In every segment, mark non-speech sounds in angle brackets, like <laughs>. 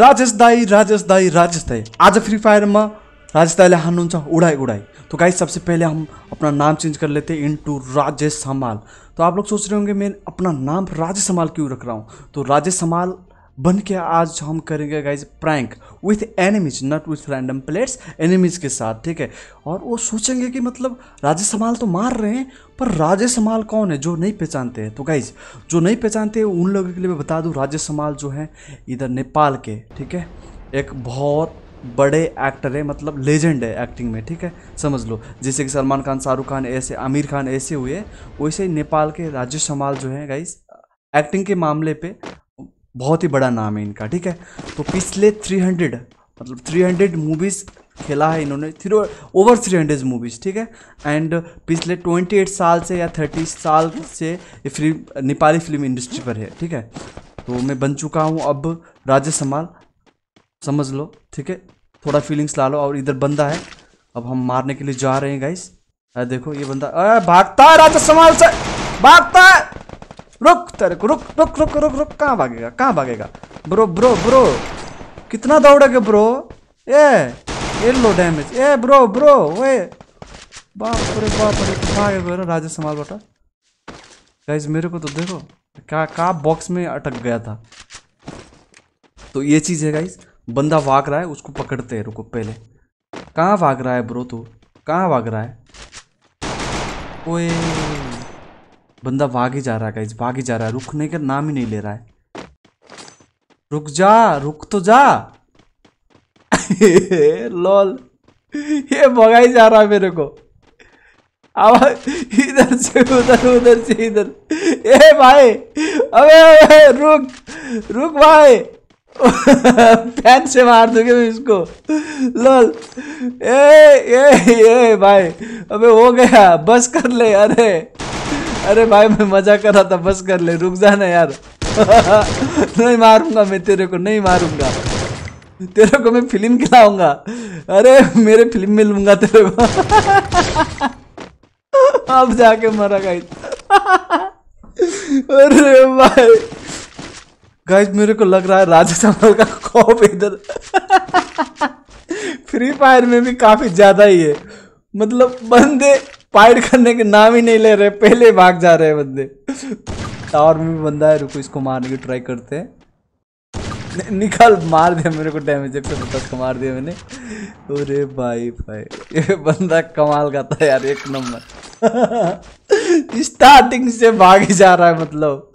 राजेश दाई राजेश दाई राजेश दाई आज free fire में राजेश दाई हाँ उड़ाई उड़ाई तो गाई सबसे पहले हम अपना नाम चेंज कर लेते हैं इनटू राजेश हमाल तो आप लोग सोच रहे होंगे मैं अपना नाम राजेश हमाल क्यों रख रहा हूँ तो राजेश हमाल बन के आज हम करेंगे guys prank with enemies not with random players enemies के साथ ठीक है और वो सोचेंगे कि मतलब राजेश समाल तो मार रहे हैं पर राजेश समाल कौन है जो नहीं पहचानते हैं तो गाइज जो नहीं पहचानते हैं उन लोगों के लिए मैं बता दूँ राजेश समाल जो है इधर नेपाल के ठीक है एक बहुत बड़े एक्टर मतलब है मतलब लेजेंड है एक्टिंग में ठीक है समझ लो जैसे कि सलमान खान शाहरुख खान ऐसे आमिर खान ऐसे हुए वैसे ही नेपाल के राजेश समाल जो है गाइज एक्टिंग के मामले पे बहुत ही बड़ा नाम है इनका ठीक है तो पिछले 300 मतलब 300 मूवीज़ खेला है इन्होंने three over three hundred movies ठीक है एंड पिछले ट्वेंटी एट साल से या थर्टी साल से ये फिल्म नेपाली फिल्म इंडस्ट्री पर है ठीक है तो मैं बन चुका हूँ अब राजे समाल समझ लो ठीक है थोड़ा फीलिंग्स ला लो और इधर बंदा है अब हम मारने के लिए जा रहे हैं गाइस देखो ये बंदा अरे भागता है राजा समाल से भागता है रुक तेरे को रुक रुक रुक रुक रुक कहाँ भागेगा कहाँ भागेगा ब्रो ब्रो ब्रो कितना दौड़ेगा ब्रो ए ये लो डैमेज ए ब्रो ब्रो वे बाप रे बाप रे भागे गए राजा संभाल बेटा गाइज मेरे को तो देखो क्या का बॉक्स में अटक गया था तो ये चीज़ है गाइज बंदा भाग रहा है उसको पकड़ते हैं रुको पहले कहाँ भाग रहा है ब्रो तू कहाँ भाग रहा है ओए बंदा भाग ही जा रहा है भाग ही जा रहा है रुकने का नाम ही नहीं ले रहा है रुक जा रुक तो जा <laughs> लॉल ये भगा ही जा रहा है मेरे को इधर से उधर उधर से इधर ए भाई अबे अबे रुक रुक भाई <laughs> फैन से मार दोगे इसको लॉल ए ए ए भाई अबे हो गया बस कर ले अरे अरे भाई मैं मजा कर रहा था बस कर ले रुक जाना यार <laughs> नहीं मारूंगा मैं तेरे को नहीं मारूंगा तेरे को मैं फिल्म खिलाऊंगा अरे मेरे फिल्म में लूंगा तेरे को <laughs> अब जाके मरा गाइस <laughs> अरे भाई गाइस मेरे को लग रहा है राजा संभल का खौफ इधर फ्री फायर में भी काफी ज्यादा ही है मतलब बंदे फाइट करने के नाम ही नहीं ले रहे पहले भाग जा रहे हैं बंदे टावर में भी बंदा है रुको इसको मारने की ट्राई करते हैं निकाल मार दिया मेरे को डैमेज एक सौ पचास मार दिया मैंने अरे भाई भाई ये बंदा कमाल का था यार एक नंबर स्टार्टिंग <laughs> से भाग ही जा रहा है मतलब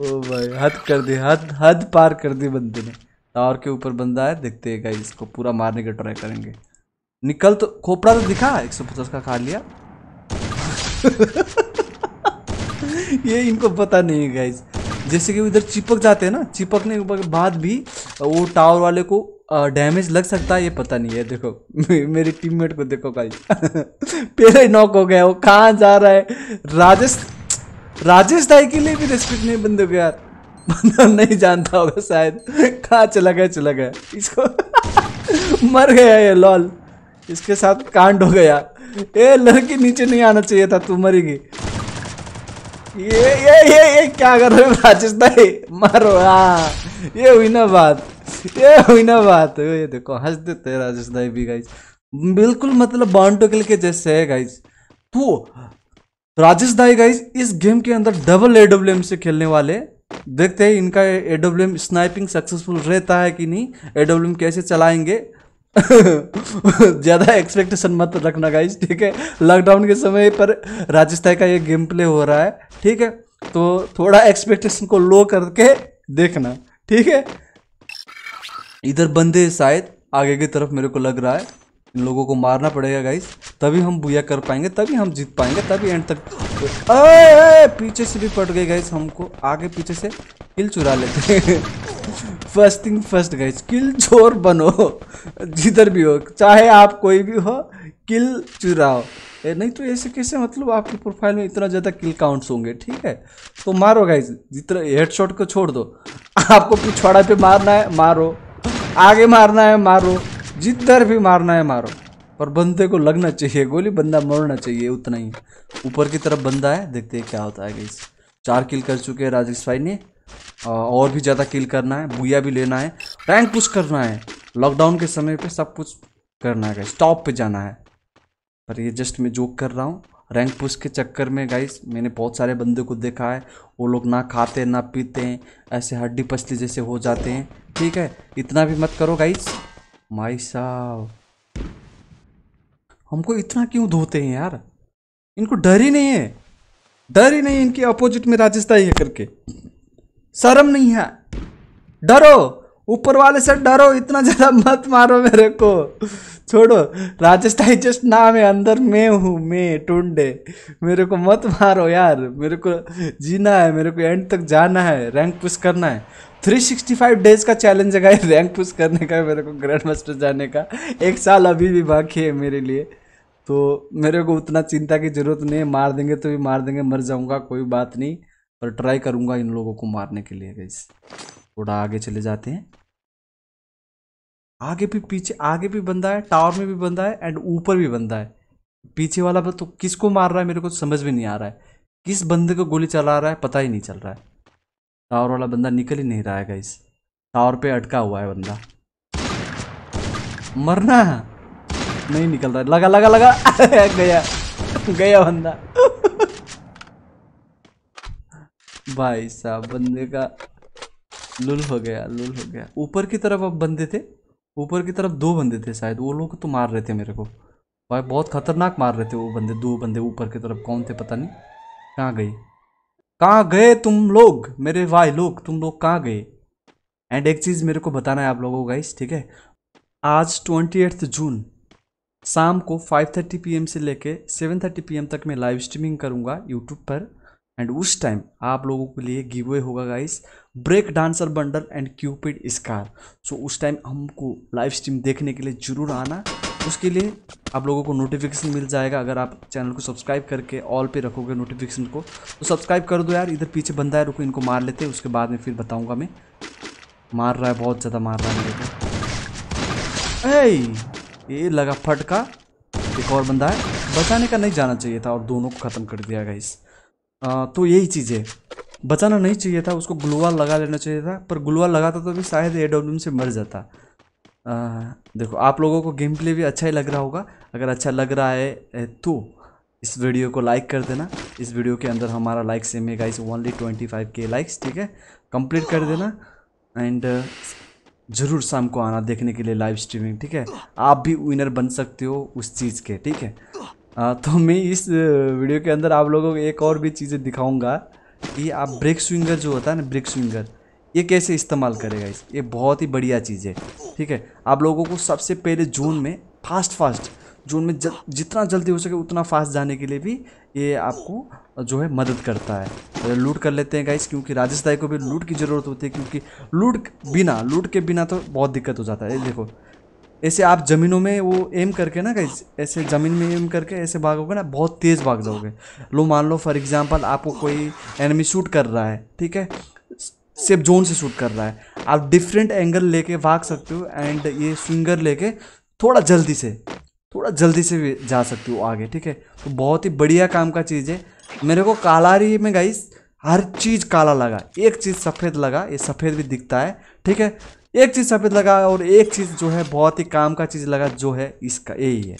ओ भाई हद कर दी हद हद पार कर दी बंदे ने टावर के ऊपर बंदा है देखते हैं गाइस इसको पूरा मारने का ट्राई करेंगे निकल तो खोपड़ा तो दिखा एक सौ पचास का खा लिया <laughs> ये इनको पता नहीं है गाइज जैसे कि उधर चिपक जाते हैं ना चिपकने के बाद भी वो टावर वाले को डैमेज लग सकता है ये पता नहीं है देखो मेरी मेरे टीममेट को देखो गाइज <laughs> पहले ही नॉक हो गया वो कहाँ जा रहा है राजेश राजेश दाई के लिए भी रेस्पेक्ट नहीं बंदे को यार बंदा नहीं जानता होगा शायद कहाँ चला गया चला गया इसको <laughs> मर गया ये लॉल इसके साथ कांड हो गया ए लड़की नीचे नहीं आना चाहिए था तू मरेगी ये ये ये ये क्या कर रहे हो राजेश भाई मारो हाँ ये हुई ना बात ये हुई ना बात ये देखो हंस देते हैं राजेश भाई भी गाइज बिल्कुल मतलब बाउंटोकल के जैसे है गाइज तो राजेश भाई गाइज इस गेम के अंदर डबल एडब्ल्यू से खेलने वाले देखते हैं इनका एडब्ल्यू स्नाइपिंग सक्सेसफुल रहता है कि नहीं एडब्ल्यू कैसे चलाएंगे <laughs> ज़्यादा एक्सपेक्टेशन मत रखना गाइज ठीक है लॉकडाउन के समय पर राजस्थान का ये गेम प्ले हो रहा है ठीक है तो थोड़ा एक्सपेक्टेशन को लो करके देखना ठीक है इधर बंदे शायद आगे की तरफ मेरे को लग रहा है इन लोगों को मारना पड़ेगा गाइस तभी हम बुया कर पाएंगे तभी हम जीत पाएंगे तभी एंड तक अरे पीछे से भी पट गए गाइस हमको आगे पीछे से किल चुरा लेते हैं <laughs> first thing first guys kill चोर बनो जिधर भी हो चाहे आप कोई भी हो किल चुराओ नहीं तो ऐसे कैसे मतलब आपके प्रोफाइल में इतना ज़्यादा किल काउंट्स होंगे ठीक है तो मारो गाइज जितना हेडशॉट को छोड़ दो आपको पिछवाड़ा पे मारना है मारो आगे मारना है मारो जिधर भी मारना है मारो पर बंदे को लगना चाहिए गोली बंदा मरना चाहिए उतना ही ऊपर की तरफ बंदा है देखते हैं क्या होता है गाइज चार किल कर चुके हैं राजेश भाई ने और भी ज़्यादा किल करना है बुया भी लेना है रैंक पुश करना है लॉकडाउन के समय पे सब कुछ करना है गाइस टॉप पे जाना है पर ये जस्ट मैं जोक कर रहा हूँ रैंक पुश के चक्कर में गाइस मैंने बहुत सारे बंदे को देखा है वो लोग ना खाते ना पीते हैं ऐसे हड्डी पसली जैसे हो जाते हैं ठीक है इतना भी मत करो गाइस माई साहब हमको इतना क्यों धोते हैं यार इनको डर ही नहीं है डर ही नहीं इनके अपोजिट में राजेश है करके शर्म नहीं है डरो ऊपर वाले से डरो इतना ज़्यादा मत मारो मेरे को छोड़ो राजस्थान जस्ट नाम है अंदर मैं हूँ मैं टूडे मेरे को मत मारो यार मेरे को जीना है मेरे को एंड तक जाना है रैंक पुश करना है 365 डेज का चैलेंज है गाइस रैंक पुश करने का मेरे को ग्रैंड मास्टर जाने का एक साल अभी भी बाकी है मेरे लिए तो मेरे को उतना चिंता की ज़रूरत नहीं है मार देंगे तो भी मार देंगे मर जाऊँगा कोई बात नहीं पर ट्राई करूंगा इन लोगों को मारने के लिए गई थोड़ा आगे चले जाते हैं आगे भी पीछे आगे भी बंदा है टावर में भी बंदा है एंड ऊपर भी बंदा है पीछे वाला तो किसको मार रहा है मेरे को तो समझ भी नहीं आ रहा है किस बंदे को गोली चला रहा है पता ही नहीं चल रहा है टावर वाला बंदा निकल ही नहीं रहा है गाइस टावर पे अटका हुआ है बंदा मरना नहीं निकल रहा है लगा लगा लगा <laughs> गया गया बंदा भाई साहब बंदे का लुल हो गया लुल हो गया ऊपर की तरफ अब बंदे थे ऊपर की तरफ दो बंदे थे शायद वो लोग तो मार रहे थे मेरे को भाई बहुत खतरनाक मार रहे थे वो बंदे दो बंदे ऊपर की तरफ कौन थे पता नहीं कहाँ गए कहाँ गए तुम लोग मेरे भाई लोग तुम लोग कहाँ गए एंड एक चीज़ मेरे को बताना है आप लोगों को गाइस ठीक है आज ट्वेंटी जून शाम को 5:30 पीएम से लेके 7:30 पीएम तक मैं लाइव स्ट्रीमिंग करूँगा यूट्यूब पर एंड उस टाइम आप लोगों के लिए गिवे होगा guys break dancer bundle and cupid scar so उस टाइम हमको लाइव स्ट्रीम देखने के लिए ज़रूर आना उसके लिए आप लोगों को नोटिफिकेशन मिल जाएगा अगर आप चैनल को सब्सक्राइब करके ऑल पे रखोगे नोटिफिकेशन को तो सब्सक्राइब कर दो यार इधर पीछे बंदा है रुको इनको मार लेते हैं उसके बाद में फिर बताऊंगा मैं मार रहा है बहुत ज़्यादा मार रहा है मेरे को ये लगा फटका एक और बंदा है बचाने का नहीं जाना चाहिए था और दोनों को ख़त्म कर दिया गया इस आ, तो यही चीज़ है बचाना नहीं चाहिए था उसको ग्लोवाल लगा लेना चाहिए था पर ग्लोवाल लगाता तो भी शायद ए डब्ल्यू से मर जाता आ, देखो आप लोगों को गेम प्ले भी अच्छा ही लग रहा होगा अगर अच्छा लग रहा है तो इस वीडियो को लाइक कर देना इस वीडियो के अंदर हमारा लाइक सेम है गाइस ओनली ट्वेंटी फाइव के लाइक्स ठीक है कंप्लीट कर देना एंड ज़रूर शाम को आना देखने के लिए लाइव स्ट्रीमिंग ठीक है आप भी विनर बन सकते हो उस चीज़ के ठीक है आ, तो मैं इस वीडियो के अंदर आप लोगों को एक और भी चीज़ें दिखाऊंगा कि आप ब्रेक स्विंगर जो होता है ना ब्रेक स्विंगर ये कैसे इस्तेमाल करेगा इस ये बहुत ही बढ़िया चीज़ है ठीक है आप लोगों को सबसे पहले जून में फास्ट फास्ट जून में जल, जितना जल्दी हो सके उतना फास्ट जाने के लिए भी ये आपको जो है मदद करता है लूट कर लेते हैं गाइस क्योंकि राजस्थान को भी लूट की ज़रूरत होती है क्योंकि लूट बिना लूट के बिना तो बहुत दिक्कत हो जाता है देखो ऐसे आप ज़मीनों में वो एम करके ना कहीं ऐसे ज़मीन में एम करके ऐसे भागोगे ना बहुत तेज़ भाग जाओगे लो मान लो फॉर एग्ज़ाम्पल आपको कोई एनिमी शूट कर रहा है ठीक है सेफ जोन से शूट कर रहा है आप डिफरेंट एंगल लेके भाग सकते हो एंड ये स्विंगर लेके थोड़ा जल्दी से थोड़ा जल्दी से भी जा सकते हो आगे ठीक है तो बहुत ही बढ़िया काम का चीज़ है मेरे को कालारी में गाइस हर चीज़ काला लगा एक चीज़ सफ़ेद लगा ये सफ़ेद भी दिखता है ठीक है एक चीज़ सफ़ेद लगा और एक चीज़ जो है बहुत ही काम का चीज़ लगा जो है इसका यही है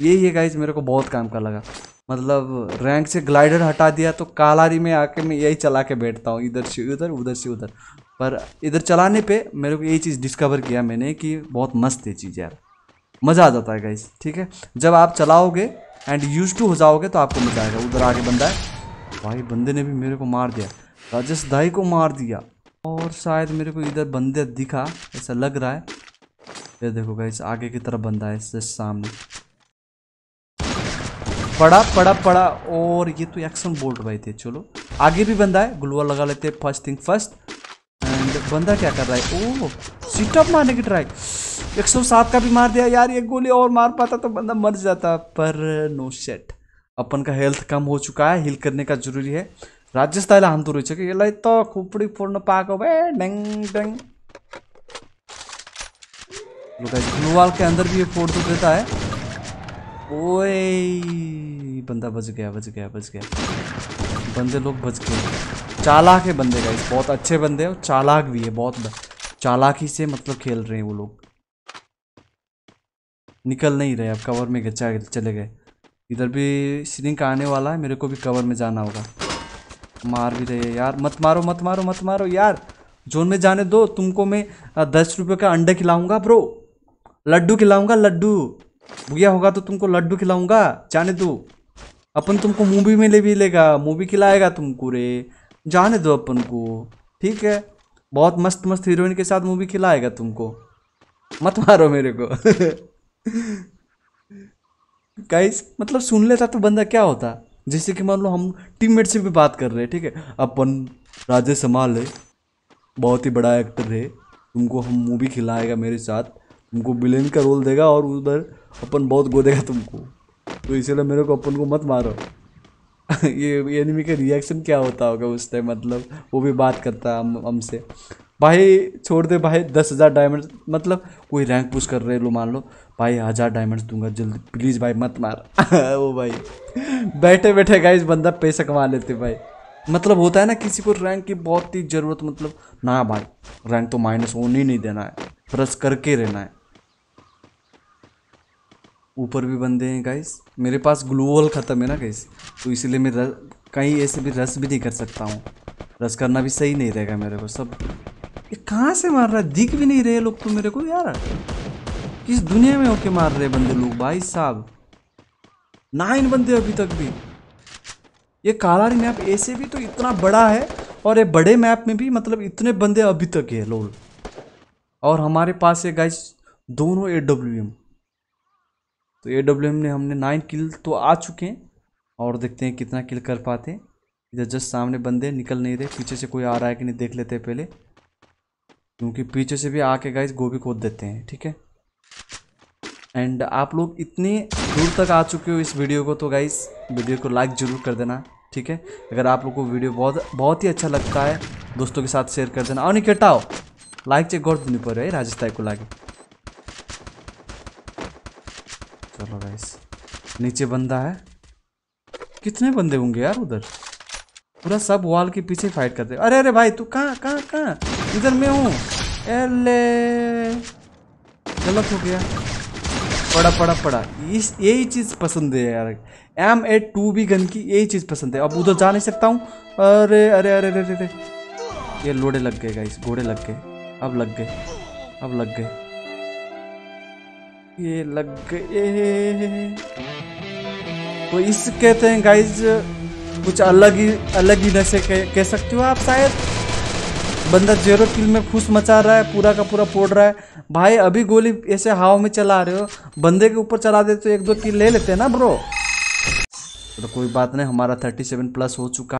यही है गाइज मेरे को बहुत काम का लगा मतलब रैंक से ग्लाइडर हटा दिया तो कालारी में आके मैं यही चला के बैठता हूँ इधर से उधर उधर से उधर पर इधर चलाने पे मेरे को यही चीज़ डिस्कवर किया मैंने कि बहुत मस्त है चीज़ यार मज़ा आ जाता है गाइज ठीक है जब आप चलाओगे एंड यूज टू हो जाओगे तो आपको मज़ा आएगा उधर आगे बंदा है भाई बंदे ने भी मेरे को मार दिया राजेश दाई को मार दिया और शायद मेरे को इधर बंदे दिखा ऐसा लग रहा है ये देखो गाइस आगे की तरफ बंदा है सामने पड़ा पड़ा पड़ा और ये तो एक्शन बोल्ट भाई थे चलो आगे भी बंदा है ग्लूअर लगा लेते हैं फर्स्ट थिंग फर्स्ट एंड बंदा क्या कर रहा है ओह सीटअप मारने की ट्राई 107 का भी मार दिया यार एक गोली और मार पाता तो बंदा मर जाता पर नो सेट अपन का हेल्थ कम हो चुका है हील करने का जरूरी है राज्य स्टाइल हान्तो रहेछ कि यसलाई त तो खुपडी फोड्न पाएको भए ड्याङ ड्याङ के अंदर भी ये फोड़ तो देता है ओए बंदा बज गया बज गया बज गया बंदे लोग बज गए चालाक है बंदे गाइस बहुत अच्छे बंदे हैं और चालाक भी है बहुत चालाकी से मतलब खेल रहे हैं वो लोग निकल नहीं रहे अब कवर में गच्चा चले गए इधर भी का आने वाला है मेरे को भी कवर में जाना होगा मार भी रहे यार मत मारो मत मारो मत मारो यार जोन में जाने दो तुमको मैं दस रुपये का अंडा खिलाऊंगा ब्रो लड्डू खिलाऊंगा लड्डू भैया होगा तो तुमको लड्डू खिलाऊंगा जाने दो अपन तुमको मूवी में ले भी लेगा मूवी खिलाएगा तुमको रे जाने दो अपन को ठीक है बहुत मस्त मस्त हीरोइन के साथ मूवी खिलाएगा तुमको मत मारो मेरे को गाइस <laughs> मतलब सुन लेता तो बंदा क्या होता जैसे कि मान लो हम टीममेट से भी बात कर रहे हैं ठीक है अपन राजेश समाल है बहुत ही बड़ा एक्टर है तुमको हम मूवी खिलाएगा मेरे साथ तुमको बिलेन का रोल देगा और उधर अपन बहुत गो देगा तुमको तो इसीलिए मेरे को अपन को मत मारो <laughs> ये एनिमी का रिएक्शन क्या होता होगा उस टाइम मतलब वो भी बात करता है हम हमसे भाई छोड़ दे भाई दस हज़ार डायमंड मतलब कोई रैंक पुश कर रहे लो मान लो भाई हज़ार डायमंड्स दूंगा जल्दी प्लीज़ भाई मत मार <laughs> वो भाई बैठे बैठे गाइस बंदा पैसा कमा लेते भाई मतलब होता है ना किसी को रैंक की बहुत ही ज़रूरत मतलब ना भाई रैंक तो माइनस होने ही नहीं देना है प्लस करके रहना है ऊपर भी बंदे हैं गाइस मेरे पास ग्लोअल ख़त्म है ना गाइस तो इसीलिए मैं कहीं ऐसे भी रस भी नहीं कर सकता हूँ रस करना भी सही नहीं रहेगा मेरे को सब ये कहाँ से मार रहा है दिख भी नहीं रहे लोग तो मेरे को यार किस दुनिया में होके मार रहे बंदे लोग भाई साहब नाइन बंदे अभी तक भी ये कालारी मैप ऐसे भी तो इतना बड़ा है और ये बड़े मैप में भी मतलब इतने बंदे अभी तक है लोल और हमारे पास है गाइस दोनों ए डब्ल्यू एम तो ए डब्ल्यू एम ने हमने नाइन किल तो आ चुके हैं और देखते हैं कितना किल कर पाते हैं इधर जस्ट सामने बंदे निकल नहीं रहे पीछे से कोई आ रहा है कि नहीं देख लेते पहले क्योंकि पीछे से भी आके गाइस गोभी खोद देते हैं ठीक है एंड आप लोग इतने दूर तक आ चुके हो इस वीडियो को तो गाइस वीडियो को लाइक ज़रूर कर देना ठीक है अगर आप लोग को वीडियो बहुत बहुत ही अच्छा लगता है दोस्तों के साथ शेयर कर देना और नहीं लाइक चेक गौर देने पर राजस्थान को लागे चलो गाइस नीचे बंदा है कितने बंदे होंगे यार उधर पूरा सब वॉल के पीछे फाइट करते अरे अरे भाई तू कहाँ कहाँ कहाँ इधर मैं हूँ अले गलत हो गया पड़ा पड़ा पड़ा इस यही चीज़ पसंद है यार M A two B gun की यही चीज़ पसंद है अब उधर जा नहीं सकता हूँ अरे अरे अरे अरे अरे ये लोड़े लग गए गाइस घोड़े लग गए अब लग गए अब लग गए ये लग गए तो इस कहते हैं गाइज कुछ अलग ही अलग ही नशे कह सकते हो आप शायद बंदा जीरो किल में फूस मचा रहा है पूरा का पूरा फोड़ रहा है भाई अभी गोली ऐसे हाव में चला रहे हो बंदे के ऊपर चला देते तो एक दो किल ले लेते हैं ना ब्रो तो कोई बात नहीं हमारा थर्टी सेवन प्लस हो चुका